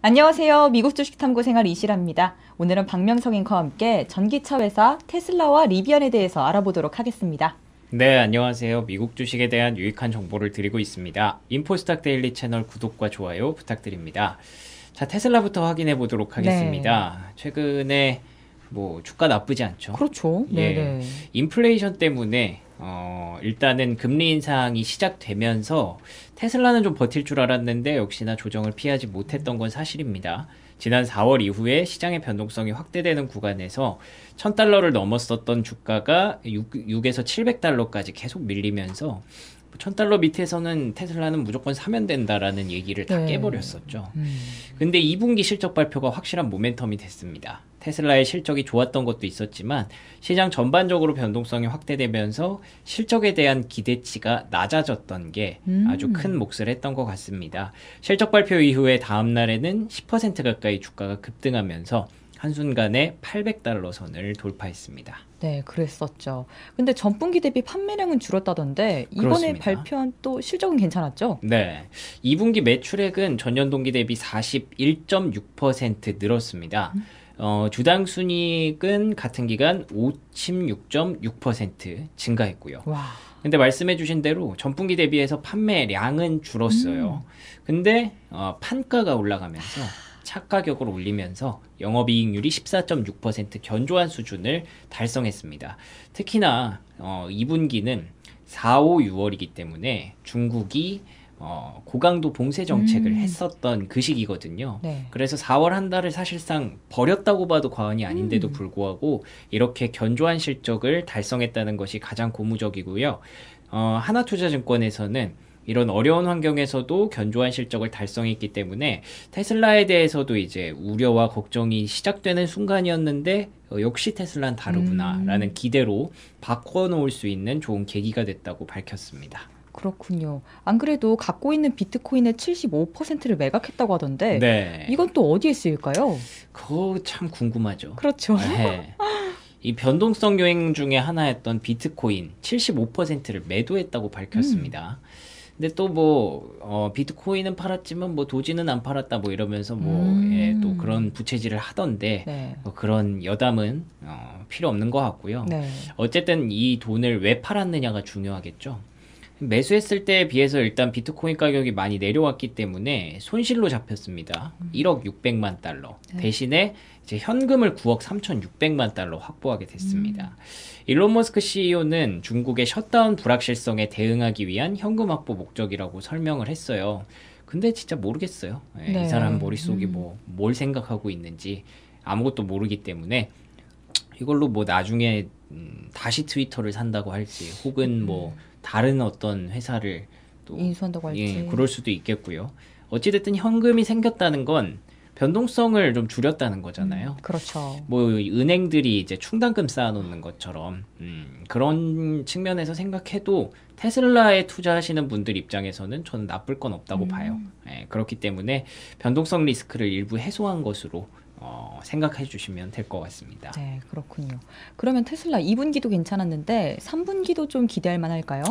안녕하세요. 미국 주식탐구 생활 이시랍니다 오늘은 박명성 앵커와 함께 전기차 회사 테슬라와 리비안에 대해서 알아보도록 하겠습니다. 네, 안녕하세요. 미국 주식에 대한 유익한 정보를 드리고 있습니다. 인포스탁 데일리 채널 구독과 좋아요 부탁드립니다. 자, 테슬라부터 확인해 보도록 네. 하겠습니다. 네. 최근에 뭐 주가 나쁘지 않죠. 그렇죠. 예. 네 인플레이션 때문에 어, 일단은 금리 인상이 시작되면서 테슬라는 좀 버틸 줄 알았는데 역시나 조정을 피하지 못했던 건 사실입니다. 지난 4월 이후에 시장의 변동성이 확대되는 구간에서 1000달러를 넘었었던 주가가 6, 6에서 700달러까지 계속 밀리면서 1000달러 뭐 밑에서는 테슬라는 무조건 사면 된다라는 얘기를 다 네. 깨버렸었죠. 음. 근데 2분기 실적 발표가 확실한 모멘텀이 됐습니다. 테슬라의 실적이 좋았던 것도 있었지만 시장 전반적으로 변동성이 확대되면서 실적에 대한 기대치가 낮아졌던 게 음. 아주 큰 몫을 했던 것 같습니다. 실적 발표 이후에 다음 날에는 10% 가까이 주가가 급등하면서 한순간에 800달러 선을 돌파했습니다. 네, 그랬었죠. 근데 전분기 대비 판매량은 줄었다던데 이번에 그렇습니다. 발표한 또 실적은 괜찮았죠? 네. 2분기 매출액은 전년 동기 대비 41.6% 늘었습니다. 음. 어, 주당 순이익은 같은 기간 56.6% 증가했고요. 와. 근데 말씀해 주신 대로 전분기 대비해서 판매량은 줄었어요. 음. 근데 어, 판가가 올라가면서 착가격을 올리면서 영업이익률이 14.6% 견조한 수준을 달성했습니다. 특히나 어, 2분기는 4, 5, 6월이기 때문에 중국이 어, 고강도 봉쇄 정책을 음. 했었던 그 시기거든요. 네. 그래서 4월 한 달을 사실상 버렸다고 봐도 과언이 아닌데도 음. 불구하고 이렇게 견조한 실적을 달성했다는 것이 가장 고무적이고요. 어, 하나투자증권에서는 이런 어려운 환경에서도 견조한 실적을 달성했기 때문에 테슬라에 대해서도 이제 우려와 걱정이 시작되는 순간이었는데 어, 역시 테슬란 다르구나라는 음. 기대로 바꿔놓을 수 있는 좋은 계기가 됐다고 밝혔습니다. 그렇군요. 안 그래도 갖고 있는 비트코인의 75%를 매각했다고 하던데 네. 이건 또 어디에 쓰일까요? 그거 참 궁금하죠. 그렇죠. 네. 이 변동성 여행 중에 하나였던 비트코인 75%를 매도했다고 밝혔습니다. 음. 근데 또뭐 어, 비트코인은 팔았지만 뭐 도지는 안 팔았다 뭐 이러면서 뭐또 음. 예, 그런 부채질을 하던데 네. 뭐 그런 여담은 어, 필요 없는 것 같고요. 네. 어쨌든 이 돈을 왜 팔았느냐가 중요하겠죠. 매수했을 때에 비해서 일단 비트코인 가격이 많이 내려왔기 때문에 손실로 잡혔습니다. 음. 1억 600만 달러. 네. 대신에 이제 현금을 9억 3,600만 달러 확보하게 됐습니다. 음. 일론 머스크 CEO는 중국의 셧다운 불확실성에 대응하기 위한 현금 확보 목적이라고 설명을 했어요. 근데 진짜 모르겠어요. 예, 네, 이 사람 머릿속이 음. 뭐뭘 생각하고 있는지 아무것도 모르기 때문에 이걸로 뭐 나중에 음, 다시 트위터를 산다고 할지 혹은 뭐 음. 다른 어떤 회사를 또 인수한다고 예, 할지 예, 그럴 수도 있겠고요. 어찌됐든 현금이 생겼다는 건 변동성을 좀 줄였다는 거잖아요. 음, 그렇죠. 뭐 은행들이 이제 충당금 쌓아놓는 것처럼 음, 그런 측면에서 생각해도 테슬라에 투자하시는 분들 입장에서는 저는 나쁠 건 없다고 음. 봐요. 예, 그렇기 때문에 변동성 리스크를 일부 해소한 것으로 어, 생각해 주시면 될 것 같습니다. 네, 그렇군요. 그러면 테슬라 2분기도 괜찮았는데 3분기도 좀 기대할 만할까요?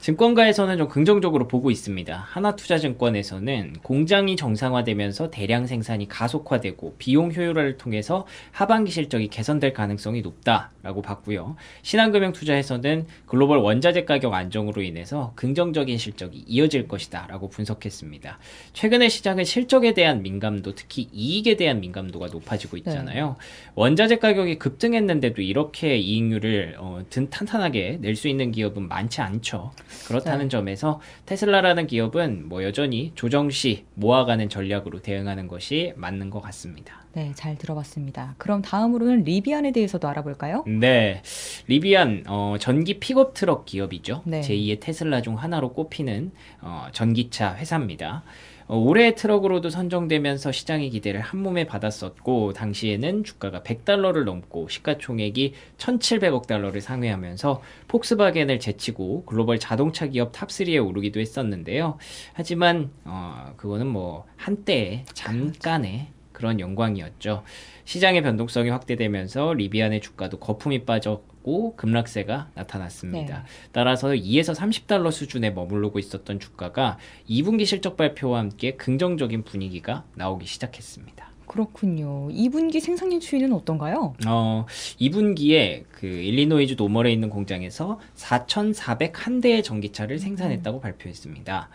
증권가에서는 좀 긍정적으로 보고 있습니다. 하나투자증권에서는 공장이 정상화되면서 대량 생산이 가속화되고 비용 효율화를 통해서 하반기 실적이 개선될 가능성이 높다라고 봤고요. 신한금융투자에서는 글로벌 원자재 가격 안정으로 인해서 긍정적인 실적이 이어질 것이다라고 분석했습니다. 최근의 시장은 실적에 대한 민감도, 특히 이익에 대한 민감도 정도가 높아지고 네. 있잖아요. 네. 원자재 가격이 급등했는데도 이렇게 이익률을 어, 든 탄탄하게 낼 수 있는 기업은 많지 않죠. 그렇다는 네. 점에서 테슬라라는 기업은 뭐 여전히 조정 시 모아가는 전략으로 대응하는 것이 맞는 것 같습니다. 네, 잘 들어봤습니다. 그럼 다음으로는 리비안에 대해서도 알아볼까요? 네, 리비안 어, 전기 픽업 트럭 기업이죠. 네. 제2의 테슬라 중 하나로 꼽히는 어, 전기차 회사입니다. 어, 올해 의 트럭으로도 선정되면서 시장의 기대를 한몸에 받았었고 당시에는 주가가 100달러를 넘고 시가총액이 1,700억 달러를 상회하면서 폭스바겐을 제치고 글로벌 자동차 기업 탑3에 오르기도 했었는데요. 하지만 어, 그거는 뭐 한때 잠깐의 그런 영광이었죠. 시장의 변동성이 확대되면서 리비안의 주가도 거품이 빠져 있었고 급락세가 나타났습니다. 네. 따라서 2에서 30달러 수준에 머무르고 있었던 주가가 2분기 실적 발표와 함께 긍정적인 분위기가 나오기 시작했습니다. 그렇군요. 2분기 생산량 추이는 어떤가요? 어, 2분기에 그 일리노이주 노멀에 있는 공장에서 4,401대의 전기차를 음. 생산했다고 음. 발표했습니다.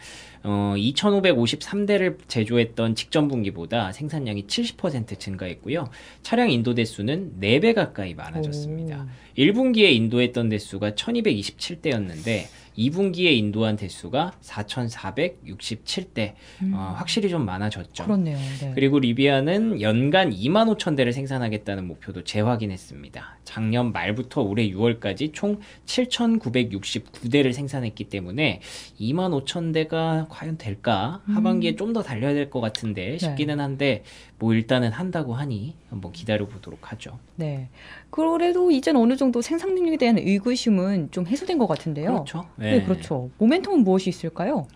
어, 2,553대를 제조했던 직전 분기보다 생산량이 70% 증가했고요. 차량 인도 대수는 4배 가까이 많아졌습니다. 오. 1분기에 인도했던 대수가 1,227대였는데 2분기에 인도한 대수가 4,467대 음. 어, 확실히 좀 많아졌죠. 그렇네요. 네. 그리고 리비아는 연간 2만 5천 대를 생산하겠다는 목표도 재확인했습니다. 작년 말부터 올해 6월까지 총 7,969대를 생산했기 때문에 2만 5천 대가 과연 될까? 음. 하반기에 좀 더 달려야 될 것 같은데 네. 싶기는 한데 뭐 일단은 한다고 하니 한번 기다려 보도록 하죠. 네. 그래도 이젠 어느 정도 생산 능력에 대한 의구심은 좀 해소된 것 같은데요. 그렇죠. 네. 네. 네 그렇죠. 그렇죠. 모멘텀은 무엇이 있을까요?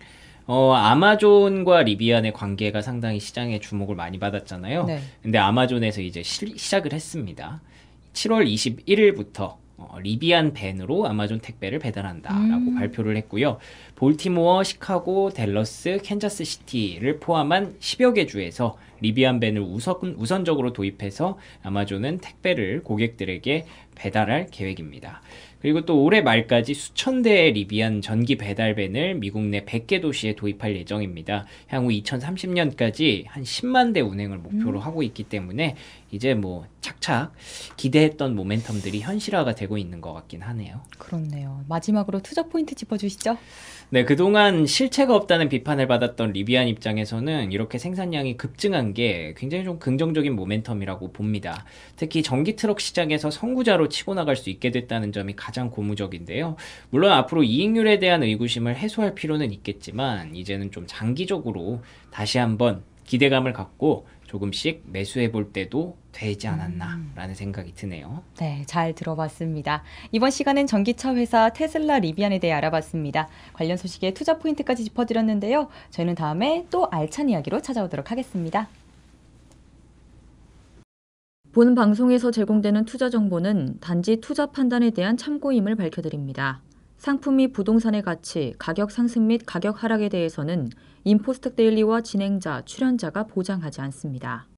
어, 아마존과 리비안의 관계가 상당히 시장의 주목을 많이 받았잖아요. 네. 근데 아마존에서 이제 시, 시작을 했습니다. 7월 21일부터 어, 리비안 밴으로 아마존 택배를 배달한다라고 음. 발표를 했고요. 볼티모어, 시카고, 델러스, 캔자스 시티를 포함한 10여 개 주에서 리비안 밴을 우선, 우선적으로 도입해서 아마존은 택배를 고객들에게 배달할 계획입니다. 그리고 또 올해 말까지 수천 대의 리비안 전기 배달밴을 미국 내 100개 도시에 도입할 예정입니다. 향후 2030년까지 한 10만 대 운행을 목표로 음. 하고 있기 때문에 이제 뭐 착착 기대했던 모멘텀들이 현실화가 되고 있는 것 같긴 하네요. 그렇네요. 마지막으로 투자 포인트 짚어주시죠. 네, 그동안 실체가 없다는 비판을 받았던 리비안 입장에서는 이렇게 생산량이 급증한 나온 게 굉장히 좀 긍정적인 모멘텀이라고 봅니다. 특히 전기 트럭 시장에서 선구자로 치고 나갈 수 있게 됐다는 점이 가장 고무적인데요. 물론 앞으로 이익률에 대한 의구심을 해소할 필요는 있겠지만 이제는 좀 장기적으로 다시 한번 기대감을 갖고 조금씩 매수해 볼 때도 되지 않았나라는 음. 생각이 드네요. 네, 잘 들어봤습니다. 이번 시간엔 전기차 회사 테슬라 리비안에 대해 알아봤습니다. 관련 소식에 투자 포인트까지 짚어드렸는데요. 저희는 다음에 또 알찬 이야기로 찾아오도록 하겠습니다. 본 방송에서 제공되는 투자 정보는 단지 투자 판단에 대한 참고임을 밝혀드립니다. 상품이 부동산의 가치, 가격 상승 및 가격 하락에 대해서는 인포스트 데일리와 진행자, 출연자가 보장하지 않습니다.